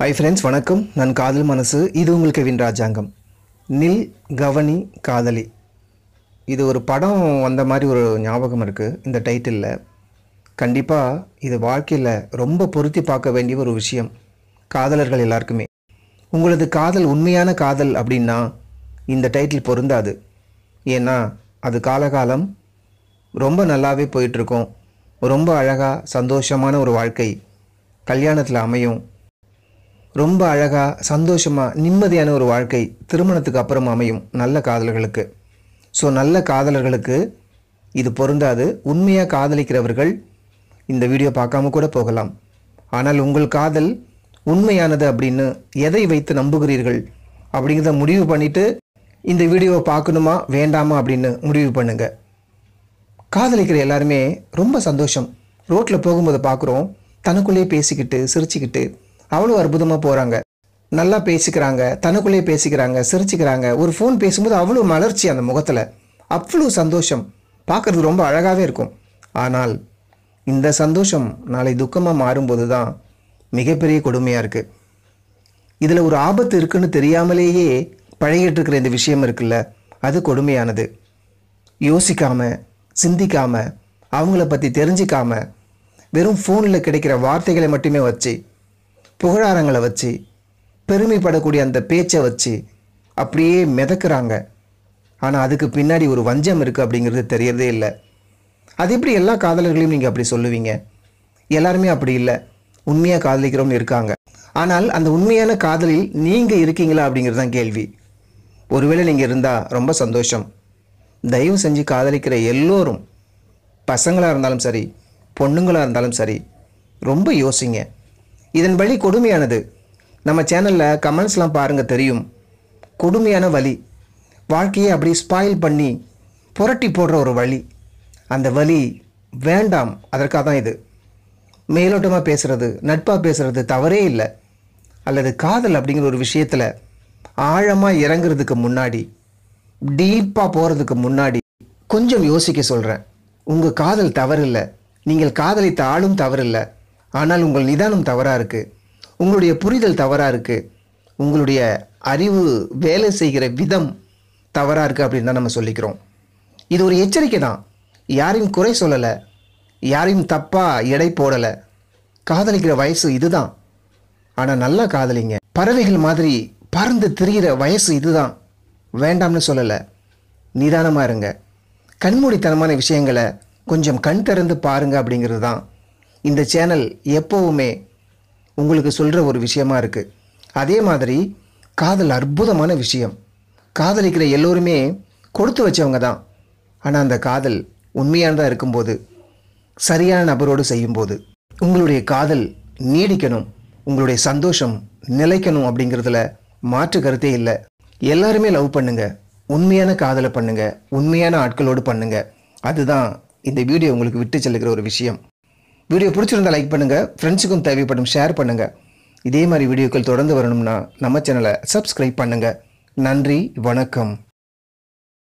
hi friends வணக்கம் நான் காதல் மனசு இது உங்களுக்கு வின் ராஜாங்கம் நில் கவனி காதலி இது ஒரு படம் வந்த மாதிரி ஒரு ஞாபகம் இருக்குது இந்த டைட்டிலில் கண்டிப்பாக இது வாழ்க்கையில் ரொம்ப பொருத்தி பார்க்க வேண்டிய ஒரு விஷயம் காதலர்கள் எல்லாருக்குமே உங்களது காதல் உண்மையான காதல் அப்படின்னா இந்த டைட்டில் பொருந்தாது ஏன்னா அது காலகாலம் ரொம்ப நல்லாவே போயிட்டுருக்கோம் ரொம்ப அழகாக சந்தோஷமான ஒரு வாழ்க்கை கல்யாணத்தில் அமையும் ரொம்ப அழகாக சந்தோஷமாக நிம்மதியான ஒரு வாழ்க்கை திருமணத்துக்கு அப்புறம் அமையும் நல்ல காதலர்களுக்கு ஸோ நல்ல காதலர்களுக்கு இது பொருந்தாது உண்மையாக காதலிக்கிறவர்கள் இந்த வீடியோ பார்க்காம கூட போகலாம் ஆனால் உங்கள் காதல் உண்மையானது அப்படின்னு எதை வைத்து நம்புகிறீர்கள் அப்படிங்கிறத முடிவு பண்ணிவிட்டு இந்த வீடியோவை பார்க்கணுமா வேண்டாமா அப்படின்னு முடிவு பண்ணுங்கள் காதலிக்கிற எல்லாருமே ரொம்ப சந்தோஷம் ரோட்டில் போகும்போது பார்க்குறோம் தனக்குள்ளேயே பேசிக்கிட்டு சிரிச்சுக்கிட்டு அவ்வளோ அற்புதமாக போகிறாங்க நல்லா பேசிக்கிறாங்க தனக்குள்ளேயே பேசிக்கிறாங்க சிரிச்சுக்கிறாங்க ஒரு ஃபோன் பேசும்போது அவ்வளோ மலர்ச்சி அந்த முகத்தில் அவ்வளோ சந்தோஷம் பார்க்குறது ரொம்ப அழகாகவே இருக்கும் ஆனால் இந்த சந்தோஷம் நாளை துக்கமாக மாறும்போது தான் மிகப்பெரிய கொடுமையாக இருக்குது இதில் ஒரு ஆபத்து இருக்குன்னு தெரியாமலேயே பழகிட்டு இருக்கிற இந்த விஷயம் இருக்குல்ல அது கொடுமையானது யோசிக்காமல் சிந்திக்காமல் அவங்கள பற்றி தெரிஞ்சிக்காமல் வெறும் ஃபோனில் கிடைக்கிற வார்த்தைகளை மட்டுமே வச்சு புகழாரங்களை வச்சு பெருமைப்படக்கூடிய அந்த பேச்சை வச்சு அப்படியே மிதக்கிறாங்க ஆனால் அதுக்கு பின்னாடி ஒரு வஞ்சம் இருக்குது அப்படிங்கிறது தெரியறதே இல்லை அது எப்படி எல்லா காதலர்களையும் நீங்கள் அப்படி சொல்லுவீங்க எல்லாருமே அப்படி இல்லை உண்மையாக காதலிக்கிறவங்க இருக்காங்க ஆனால் அந்த உண்மையான காதலில் நீங்கள் இருக்கீங்களா அப்படிங்கிறது தான் கேள்வி ஒருவேளை நீங்கள் இருந்தால் ரொம்ப சந்தோஷம் தயவு செஞ்சு காதலிக்கிற எல்லோரும் பசங்களாக இருந்தாலும் சரி பொண்ணுங்களாக இருந்தாலும் சரி ரொம்ப யோசிங்க இதன் வழி கொடுமையானது நம்ம சேனலில் கமெண்ட்ஸ்லாம் பாருங்கள் தெரியும் கொடுமையான வழி வாழ்க்கையை அப்படி ஸ்பாயில் பண்ணி புரட்டி போடுற ஒரு வழி அந்த வழி வேண்டாம் அதற்காக தான் இது மேலோட்டமாக பேசுகிறது நட்பாக பேசுகிறது தவறே இல்லை அல்லது காதல் அப்படிங்கிற ஒரு விஷயத்தில் ஆழமாக இறங்குறதுக்கு முன்னாடி டீப்பாக போகிறதுக்கு முன்னாடி கொஞ்சம் யோசிக்க சொல்கிறேன் உங்கள் காதல் தவறில்லை நீங்கள் காதலித்த ஆளும் தவறில்லை ஆனால் உங்கள் நிதானம் தவறாக இருக்குது உங்களுடைய புரிதல் தவறாக இருக்குது உங்களுடைய அறிவு வேலை செய்கிற விதம் தவறாக இருக்குது அப்படின்னு தான் நம்ம சொல்லிக்கிறோம் இது ஒரு எச்சரிக்கை தான் யாரையும் குறை சொல்லலை யாரையும் தப்பாக எடை போடலை காதலிக்கிற வயசு இதுதான் ஆனால் நல்லா காதலிங்க பறவைகள் மாதிரி பறந்து திரிகிற வயசு இதுதான் வேண்டாம்னு சொல்லலை நிதானமாக இருங்க கண்மூடித்தனமான விஷயங்களை கொஞ்சம் கண் திறந்து பாருங்கள் அப்படிங்கிறது தான் இந்த சேனல் எப்போவுமே உங்களுக்கு சொல்கிற ஒரு விஷயமா இருக்குது அதே மாதிரி காதல் அற்புதமான விஷயம் காதலிக்கிற எல்லோருமே கொடுத்து வச்சவங்க தான் ஆனால் அந்த காதல் உண்மையானதாக இருக்கும்போது சரியான நபரோடு செய்யும்போது உங்களுடைய காதல் நீடிக்கணும் உங்களுடைய சந்தோஷம் நிலைக்கணும் அப்படிங்கிறதுல மாற்று கருத்தே இல்லை எல்லாருமே லவ் பண்ணுங்க உண்மையான காதலை பண்ணுங்க உண்மையான ஆட்களோடு பண்ணுங்க அதுதான் இந்த வீடியோ உங்களுக்கு விட்டு செல்லுகிற ஒரு விஷயம் வீடியோ பிடிச்சிருந்தால் லைக் பண்ணுங்கள் ஃப்ரெண்ட்ஸுக்கும் தேவைப்படும் ஷேர் பண்ணுங்கள் இதே மாதிரி வீடியோக்கள் தொடர்ந்து வரணும்னா நம்ம சேனலை சப்ஸ்கிரைப் பண்ணுங்கள் நன்றி வணக்கம்